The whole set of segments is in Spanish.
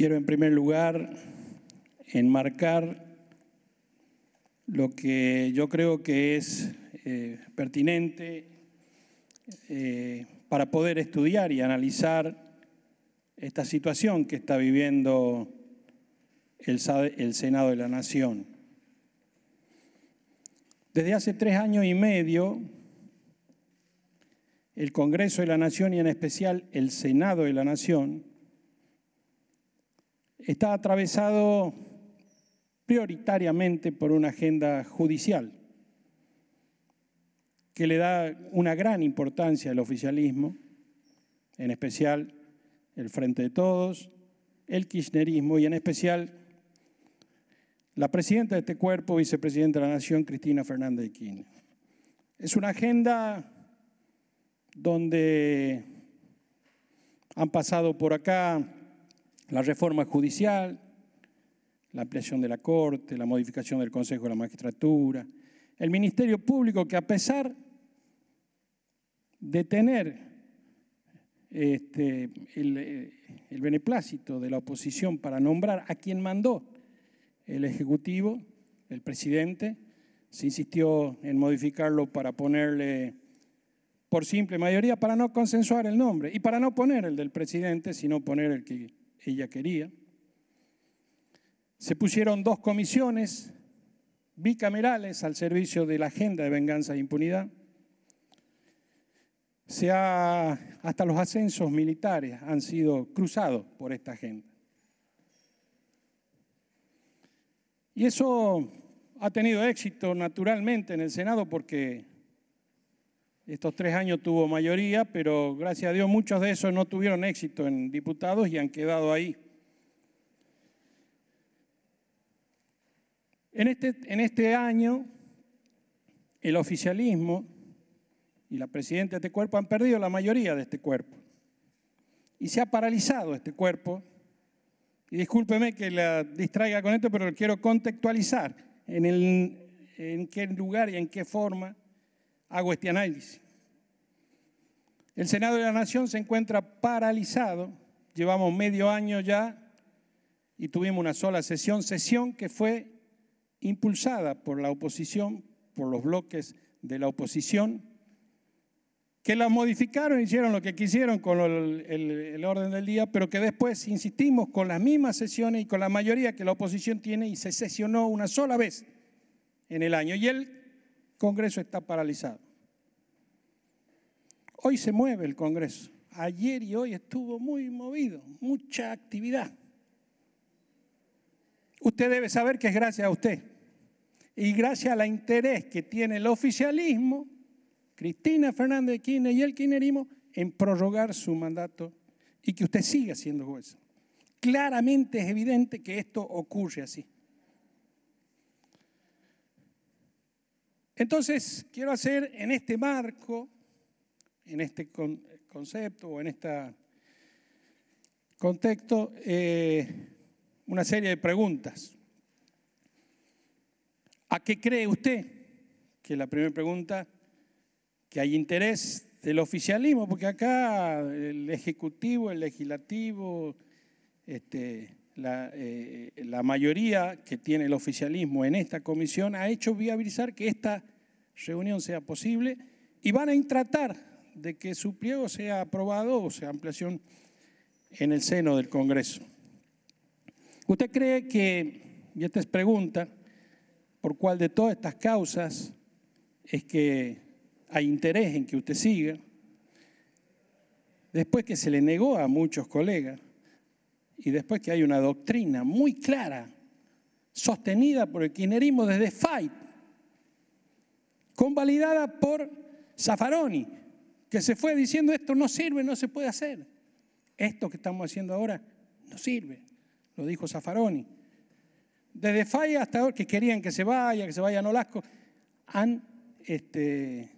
Quiero en primer lugar enmarcar lo que yo creo que es eh, pertinente eh, para poder estudiar y analizar esta situación que está viviendo el, el Senado de la Nación. Desde hace tres años y medio, el Congreso de la Nación y en especial el Senado de la Nación está atravesado prioritariamente por una agenda judicial que le da una gran importancia al oficialismo, en especial el Frente de Todos, el kirchnerismo y en especial la presidenta de este cuerpo, vicepresidenta de la Nación, Cristina Fernández de Kirchner. Es una agenda donde han pasado por acá la reforma judicial, la ampliación de la Corte, la modificación del Consejo de la Magistratura, el Ministerio Público que a pesar de tener este, el, eh, el beneplácito de la oposición para nombrar a quien mandó el Ejecutivo, el presidente, se insistió en modificarlo para ponerle por simple mayoría, para no consensuar el nombre y para no poner el del presidente, sino poner el que ella quería. Se pusieron dos comisiones bicamerales al servicio de la agenda de venganza e impunidad. Se hasta los ascensos militares han sido cruzados por esta agenda. Y eso ha tenido éxito naturalmente en el Senado porque estos tres años tuvo mayoría, pero gracias a Dios muchos de esos no tuvieron éxito en diputados y han quedado ahí. En este, en este año, el oficialismo y la presidenta de este cuerpo han perdido la mayoría de este cuerpo. Y se ha paralizado este cuerpo. Y discúlpeme que la distraiga con esto, pero quiero contextualizar en qué lugar y en qué forma hago este análisis. El Senado de la Nación se encuentra paralizado, llevamos medio año ya y tuvimos una sola sesión, sesión que fue impulsada por la oposición, por los bloques de la oposición, que la modificaron, hicieron lo que quisieron con el, orden del día, pero que después insistimos con las mismas sesiones y con la mayoría que la oposición tiene y se sesionó una sola vez en el año. Y el Congreso está paralizado. Hoy se mueve el Congreso. Ayer y hoy estuvo muy movido, mucha actividad. Usted debe saber que es gracias a usted. Y gracias al interés que tiene el oficialismo, Cristina Fernández de Kirchner y el kirchnerismo, en prorrogar su mandato y que usted siga siendo juez. Claramente es evidente que esto ocurre así. Entonces, quiero hacer en este marco, en este concepto o en este contexto, eh, una serie de preguntas. ¿A qué cree usted? Que la primera pregunta, que hay interés del oficialismo, porque acá el Ejecutivo, el Legislativo, este, eh, la, mayoría que tiene el oficialismo en esta comisión ha hecho viabilizar que esta reunión sea posible y van a tratar de que su pliego sea aprobado o sea ampliación en el seno del Congreso. ¿Usted cree que, y esta es pregunta, por cuál de todas estas causas es que hay interés en que usted siga, después que se le negó a muchos colegas, y después que hay una doctrina muy clara, sostenida por el kirchnerismo desde Fight, convalidada por Zaffaroni, que se fue diciendo esto no sirve, no se puede hacer. Esto que estamos haciendo ahora no sirve, lo dijo Zaffaroni. Desde Fay hasta ahora, que querían que se vaya, que se vaya a Nolasco, han, este,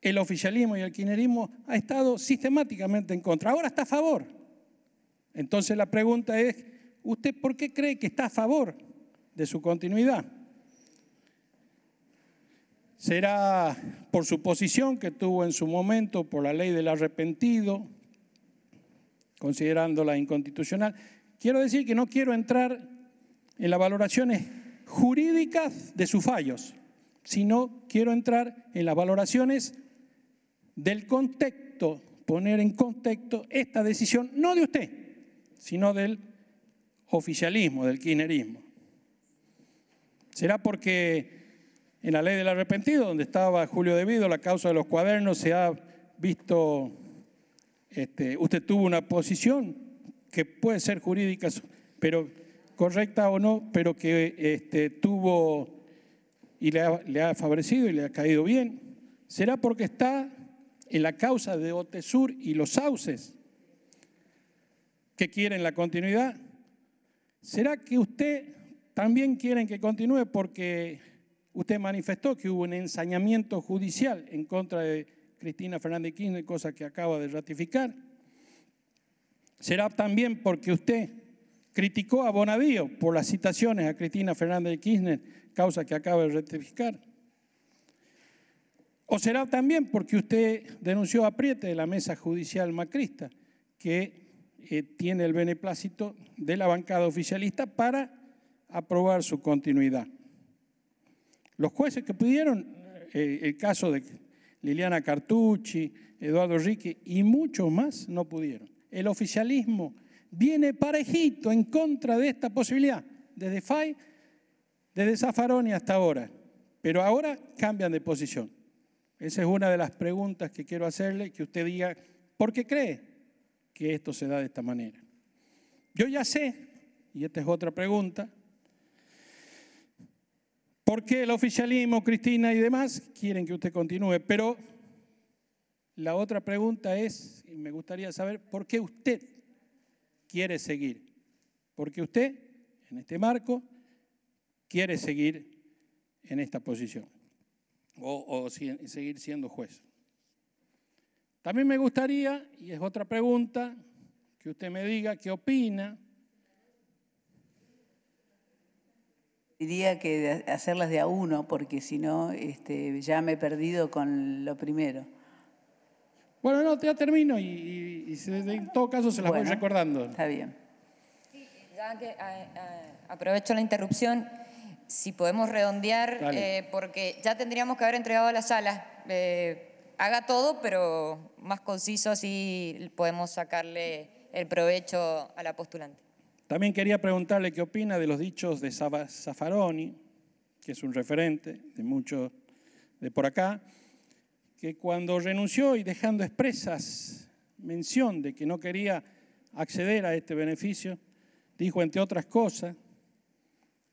el oficialismo y el kirchnerismo ha estado sistemáticamente en contra. Ahora está a favor. Entonces la pregunta es, ¿usted por qué cree que está a favor de su continuidad? ¿Será por su posición que tuvo en su momento, por la ley del arrepentido, considerándola inconstitucional? Quiero decir que no quiero entrar en las valoraciones jurídicas de sus fallos, sino quiero entrar en las valoraciones del contexto, poner en contexto esta decisión, no de usted, sino del oficialismo, del kirchnerismo. ¿Será porque en la ley del arrepentido, donde estaba Julio Vido, la causa de los cuadernos, se ha visto, este, usted tuvo una posición que puede ser jurídica, pero correcta o no, pero que este, tuvo y le le ha, favorecido y le ha caído bien. ¿Será porque está en la causa de Otesur y los sauces? que quieren la continuidad. ¿Será que usted también quiere que continúe porque usted manifestó que hubo un ensañamiento judicial en contra de Cristina Fernández Kirchner, cosa que acaba de ratificar? ¿Será también porque usted criticó a Bonavío por las citaciones a Cristina Fernández de Kirchner, causa que acaba de ratificar? O será también porque usted denunció a Priete de la mesa judicial macrista, que eh, tiene el beneplácito de la bancada oficialista para aprobar su continuidad. Los jueces que pudieron, eh, el caso de Liliana Cartucci, Eduardo Rique y muchos más no pudieron. El oficialismo viene parejito en contra de esta posibilidad, desde FAI, desde Zaffaroni hasta ahora. Pero ahora cambian de posición. Esa es una de las preguntas que quiero hacerle, que usted diga, ¿por qué cree que esto se da de esta manera? Yo ya sé, y esta es otra pregunta, ¿por qué el oficialismo, Cristina y demás quieren que usted continúe? Pero la otra pregunta es, y me gustaría saber, ¿por qué usted quiere seguir? Porque usted, en este marco, quiere seguir en esta posición o seguir siendo juez. También me gustaría, y es otra pregunta, que usted me diga qué opina. Diría que hacerlas de a uno, porque si no, este, ya me he perdido con lo primero. Bueno, no, ya termino y, en todo caso se las voy recordando. Está bien. aprovecho la interrupción. Si podemos redondear, eh, porque ya tendríamos que haber entregado la sala. Eh, haga todo, pero más conciso así podemos sacarle el provecho a la postulante. También quería preguntarle qué opina de los dichos de Zaffaroni, que es un referente de muchos de por acá, que cuando renunció y dejando expresas mención de que no quería acceder a este beneficio, dijo, entre otras cosas,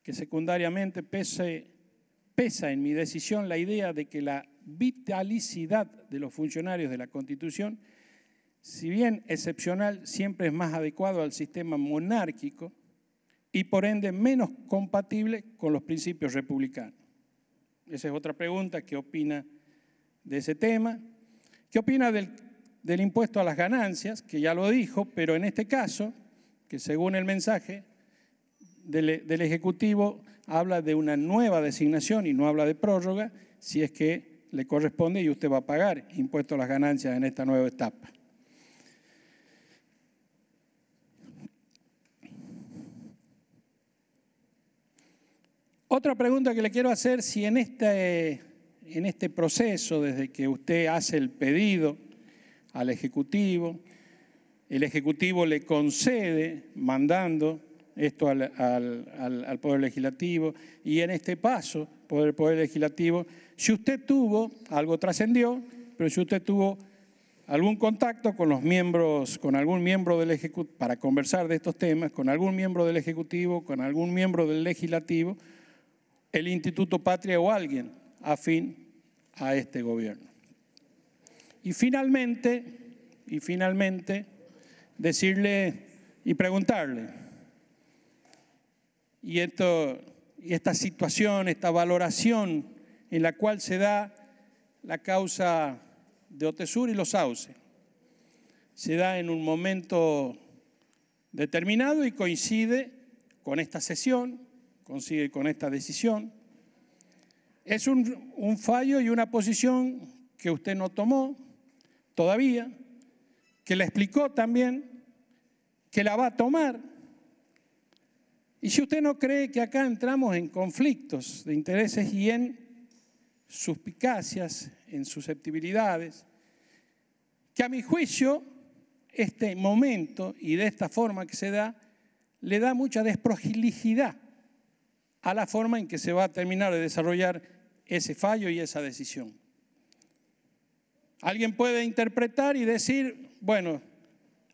que secundariamente pesa en mi decisión la idea de que la vitalicidad de los funcionarios de la Constitución, si bien excepcional, siempre es más adecuado al sistema monárquico y por ende menos compatible con los principios republicanos. Esa es otra pregunta, ¿qué opina de ese tema? ¿Qué opina del, impuesto a las ganancias? Que ya lo dijo, pero en este caso, que según el mensaje del Ejecutivo habla de una nueva designación y no habla de prórroga, si es que le corresponde y usted va a pagar impuesto a las ganancias en esta nueva etapa. Otra pregunta que le quiero hacer, si en este, en este proceso, desde que usted hace el pedido al Ejecutivo, el Ejecutivo le concede, mandando esto al, Poder Legislativo y en este paso por el Poder Legislativo, si usted tuvo, algo trascendió, pero si usted tuvo algún contacto con los miembros, con algún miembro del Ejecutivo, para conversar de estos temas, con algún miembro del Ejecutivo, con algún miembro del Legislativo, el Instituto Patria o alguien afín a este gobierno. Y finalmente, y finalmente, decirle y preguntarle, y, esto, esta situación, esta valoración en la cual se da la causa de Otesur y los sauces. Se da en un momento determinado y coincide con esta sesión, coincide con esta decisión. Es un, un fallo y una posición que usted no tomó todavía, que le explicó también, que la va a tomar y si usted no cree que acá entramos en conflictos de intereses y en suspicacias, en susceptibilidades, que a mi juicio este momento y de esta forma que se da, le da mucha desprolijidad a la forma en que se va a terminar de desarrollar ese fallo y esa decisión. Alguien puede interpretar y decir, bueno,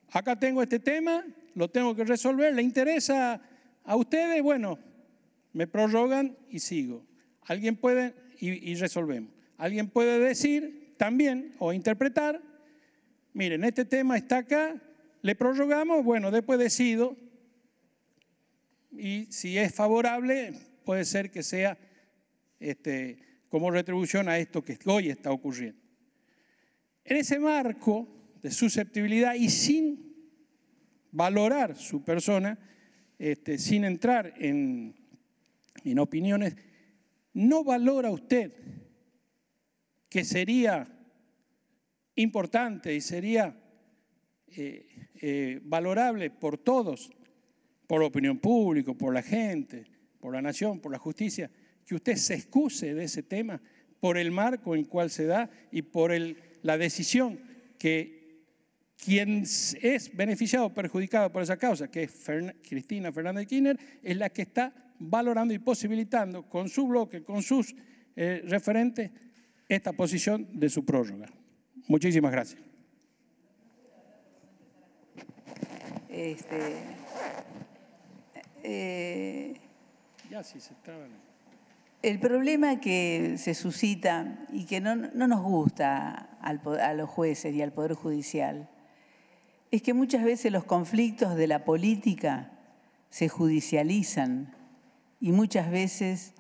acá tengo este tema, lo tengo que resolver, le interesa a ustedes, bueno, me prorrogan y sigo. Alguien puede, y, resolvemos. Alguien puede decir también o interpretar, miren, este tema está acá, le prorrogamos, bueno, después decido, y si es favorable, puede ser que sea este, como retribución a esto que hoy está ocurriendo. En ese marco de susceptibilidad y sin valorar su persona, este, sin entrar en, opiniones, ¿no valora usted que sería importante y sería eh, eh, valorable por todos, por la opinión pública, por la gente, por la nación, por la justicia, que usted se excuse de ese tema por el marco en cual se da y por el, la decisión que quien es beneficiado o perjudicado por esa causa, que es Cristina Fernández de Kirchner, es la que está valorando y posibilitando con su bloque, con sus eh, referentes, esta posición de su prórroga. Muchísimas gracias. Este, eh, el problema que se suscita y que no, nos gusta a los jueces y al Poder Judicial es que muchas veces los conflictos de la política se judicializan y muchas veces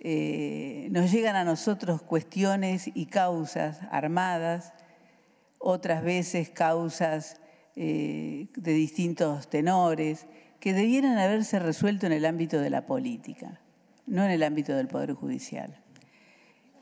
eh, nos llegan a nosotros cuestiones y causas armadas, otras veces causas eh, de distintos tenores, que debieran haberse resuelto en el ámbito de la política, no en el ámbito del Poder Judicial.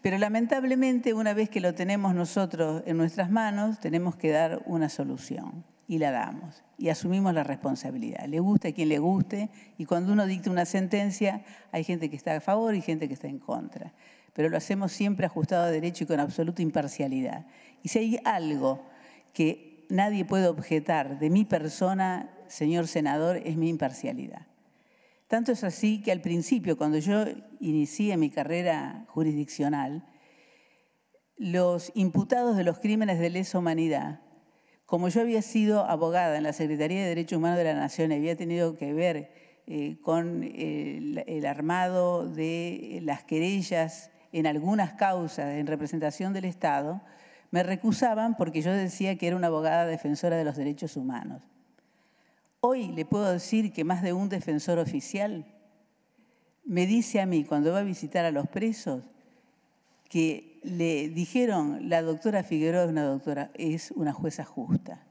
Pero lamentablemente una vez que lo tenemos nosotros en nuestras manos, tenemos que dar una solución y la damos y asumimos la responsabilidad. Le gusta a quien le guste y cuando uno dicta una sentencia hay gente que está a favor y gente que está en contra. Pero lo hacemos siempre ajustado a derecho y con absoluta imparcialidad. Y si hay algo que nadie puede objetar de mi persona, señor senador, es mi imparcialidad. Tanto es así que al principio, cuando yo inicié mi carrera jurisdiccional, los imputados de los crímenes de lesa humanidad, como yo había sido abogada en la Secretaría de Derechos Humanos de la Nación y había tenido que ver eh, con eh, el armado de las querellas en algunas causas en representación del Estado, me recusaban porque yo decía que era una abogada defensora de los derechos humanos. Hoy le puedo decir que más de un defensor oficial me dice a mí cuando va a visitar a los presos que le dijeron la doctora Figueroa es una doctora es una jueza justa.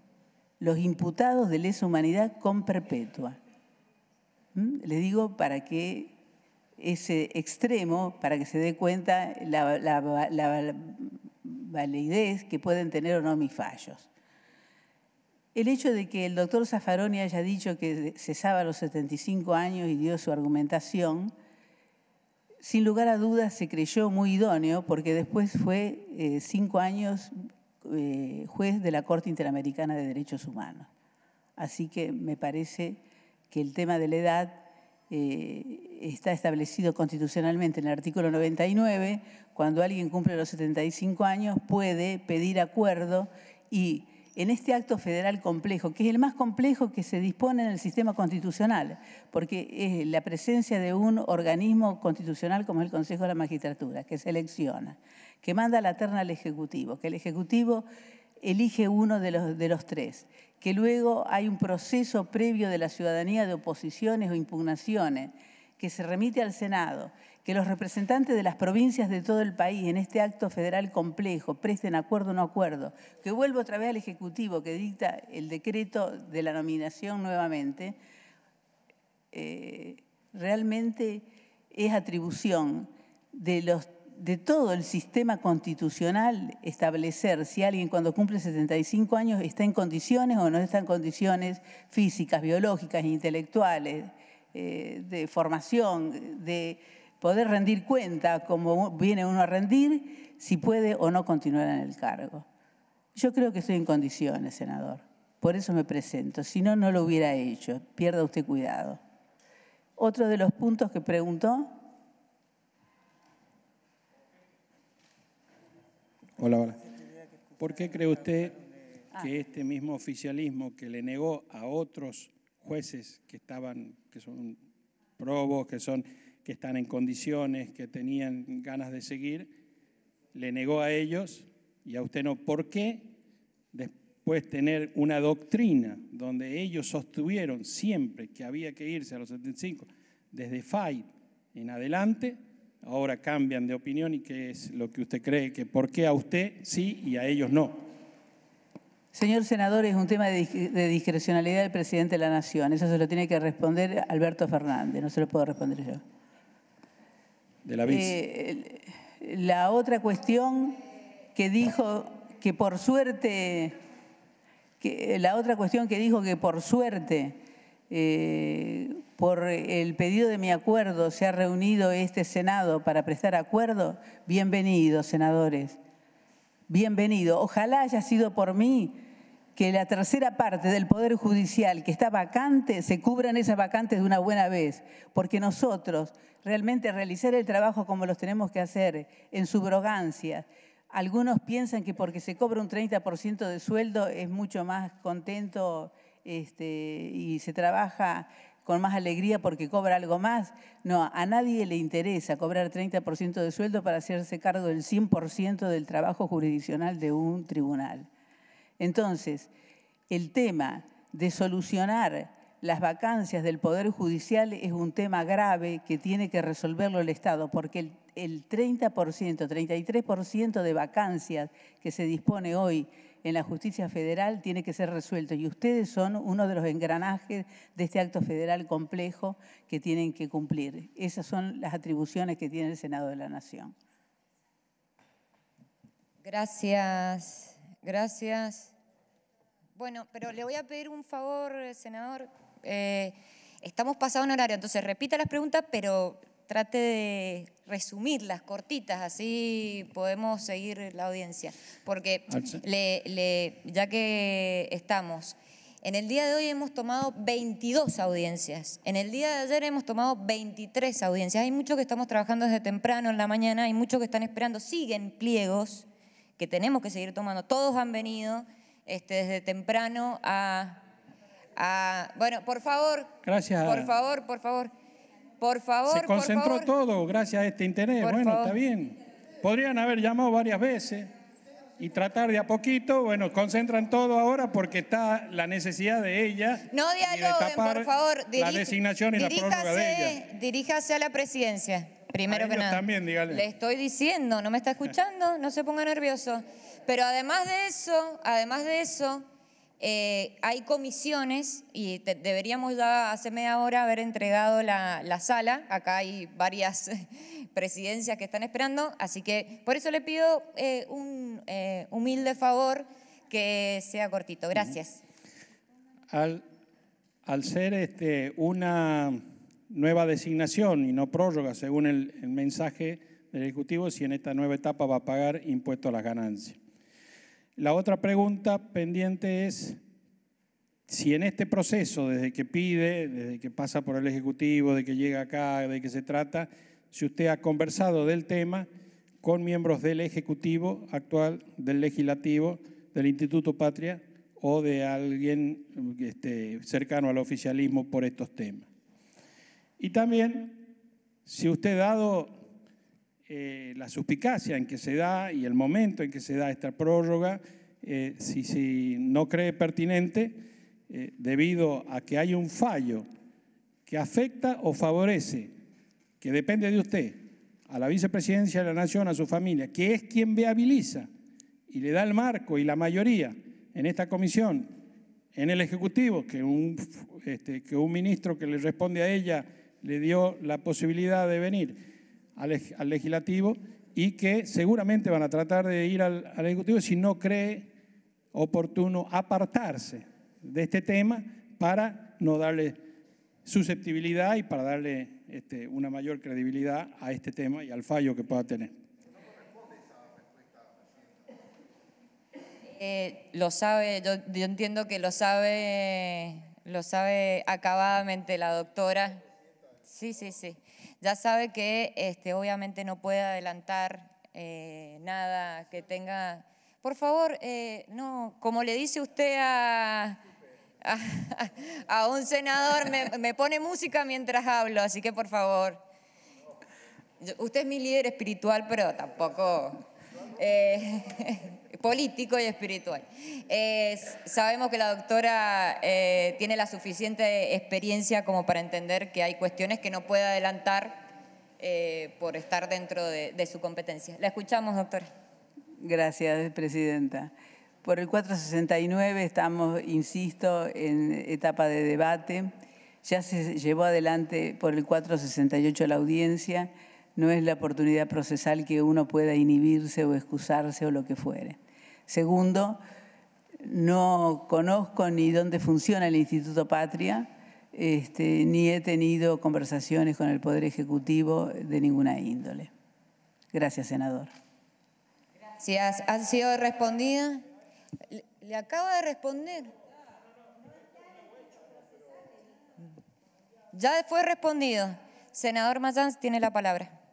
Los imputados de lesa humanidad con perpetua. ¿Mm? Le digo para que ese extremo, para que se dé cuenta la validez que pueden tener o no mis fallos. El hecho de que el doctor Zaffaroni haya dicho que cesaba a los 75 años y dio su argumentación, sin lugar a dudas se creyó muy idóneo porque después fue eh, cinco años eh, juez de la Corte Interamericana de Derechos Humanos. Así que me parece que el tema de la edad eh, está establecido constitucionalmente en el artículo 99. Cuando alguien cumple los 75 años puede pedir acuerdo y en este acto federal complejo, que es el más complejo que se dispone en el sistema constitucional, porque es la presencia de un organismo constitucional como es el Consejo de la Magistratura, que selecciona, que manda la terna al Ejecutivo, que el Ejecutivo elige uno de los, de los tres, que luego hay un proceso previo de la ciudadanía de oposiciones o impugnaciones, que se remite al Senado, que los representantes de las provincias de todo el país en este acto federal complejo presten acuerdo o no acuerdo, que vuelvo otra vez al Ejecutivo que dicta el decreto de la nominación nuevamente, eh, realmente es atribución de, todo el sistema constitucional establecer si alguien cuando cumple 75 años está en condiciones o no está en condiciones físicas, biológicas, intelectuales, eh, de formación, de poder rendir cuenta, como viene uno a rendir, si puede o no continuar en el cargo. Yo creo que estoy en condiciones, senador. Por eso me presento. Si no, no lo hubiera hecho. Pierda usted cuidado. Otro de los puntos que preguntó. Hola, hola. ¿Por qué cree usted que este mismo oficialismo que le negó a otros jueces que estaban, que son probos, que son que están en condiciones, que tenían ganas de seguir, le negó a ellos y a usted no. ¿Por qué después tener una doctrina donde ellos sostuvieron siempre que había que irse a los 75, desde FAI en adelante, ahora cambian de opinión y qué es lo que usted cree, que por qué a usted sí y a ellos no? Señor senador, es un tema de discrecionalidad del presidente de la Nación. Eso se lo tiene que responder Alberto Fernández, no se lo puedo responder yo la, eh, la otra cuestión que dijo que por suerte, la otra cuestión que dijo que por suerte, eh, por el pedido de mi acuerdo se ha reunido este Senado para prestar acuerdo, bienvenidos, senadores, bienvenido. Ojalá haya sido por mí que la tercera parte del Poder Judicial que está vacante, se cubran esas vacantes de una buena vez, porque nosotros realmente realizar el trabajo como los tenemos que hacer, en subrogancia, algunos piensan que porque se cobra un 30% de sueldo es mucho más contento este, y se trabaja con más alegría porque cobra algo más. No, a nadie le interesa cobrar 30% de sueldo para hacerse cargo del 100% del trabajo jurisdiccional de un tribunal. Entonces, el tema de solucionar las vacancias del Poder Judicial es un tema grave que tiene que resolverlo el Estado, porque el, 30%, 33% de vacancias que se dispone hoy en la justicia federal tiene que ser resuelto y ustedes son uno de los engranajes de este acto federal complejo que tienen que cumplir. Esas son las atribuciones que tiene el Senado de la Nación. Gracias, gracias. Bueno, pero le voy a pedir un favor, senador. Eh, estamos pasado en horario, entonces repita las preguntas, pero trate de resumirlas cortitas, así podemos seguir la audiencia. Porque le, ya que estamos, en el día de hoy hemos tomado 22 audiencias, en el día de ayer hemos tomado 23 audiencias, hay muchos que estamos trabajando desde temprano en la mañana, hay muchos que están esperando, siguen pliegos que tenemos que seguir tomando, todos han venido este, desde temprano a, Bueno, por favor. Gracias. Por favor, por favor. Por favor. Se concentró todo gracias a este interés. bueno, está bien. Podrían haber llamado varias veces y tratar de a poquito, bueno, concentran todo ahora porque está la necesidad de ella. No dialoguen, por favor. la designación y la prórroga de ella. Diríjase a la presidencia. Primero que nada, le estoy diciendo, no me está escuchando, no se ponga nervioso. Pero además de eso, además de eso, eh, hay comisiones y deberíamos ya hace media hora haber entregado la, la sala. Acá hay varias presidencias que están esperando, así que por eso le pido eh, un eh, humilde favor que sea cortito. Gracias. Al, al ser este, una nueva designación y no prórroga, según el, mensaje del Ejecutivo, si en esta nueva etapa va a pagar impuesto a las ganancias. La otra pregunta pendiente es si en este proceso, desde que pide, desde que pasa por el Ejecutivo, de que llega acá, de que se trata, si usted ha conversado del tema con miembros del Ejecutivo actual, del Legislativo, del Instituto Patria o de alguien este, cercano al oficialismo por estos temas. Y también, si usted dado eh, la suspicacia en que se da y el momento en que se da esta prórroga, eh, si, no cree pertinente, eh, debido a que hay un fallo que afecta o favorece, que depende de usted, a la vicepresidencia de la Nación, a su familia, que es quien viabiliza y le da el marco y la mayoría en esta comisión, en el Ejecutivo, que un, este, que un ministro que le responde a ella le dio la posibilidad de venir al, legislativo y que seguramente van a tratar de ir al, Ejecutivo si no cree oportuno apartarse de este tema para no darle susceptibilidad y para darle este, una mayor credibilidad a este tema y al fallo que pueda tener. Eh, lo sabe, yo, yo, entiendo que lo sabe, lo sabe acabadamente la doctora. Sí, sí, sí. Ya sabe que este, obviamente no puede adelantar eh, nada que tenga... Por favor, eh, no, como le dice usted a, un senador, me pone música mientras hablo, así que por favor. Usted es mi líder espiritual, pero tampoco... Eh, político y espiritual. sabemos que la doctora eh, tiene la suficiente experiencia como para entender que hay cuestiones que no puede adelantar eh, por estar dentro de, de su competencia. La escuchamos, doctora. Gracias, presidenta. Por el 469 estamos, insisto, en etapa de debate. Ya se llevó adelante por el 468 la audiencia no es la oportunidad procesal que uno pueda inhibirse o excusarse o lo que fuere. Segundo, no conozco ni dónde funciona el Instituto Patria, este, ni he tenido conversaciones con el Poder Ejecutivo de ninguna índole. Gracias, senador. Gracias. ¿Ha sido respondida? Le acaba de responder. Ya fue respondido. Senador Mayans tiene la palabra.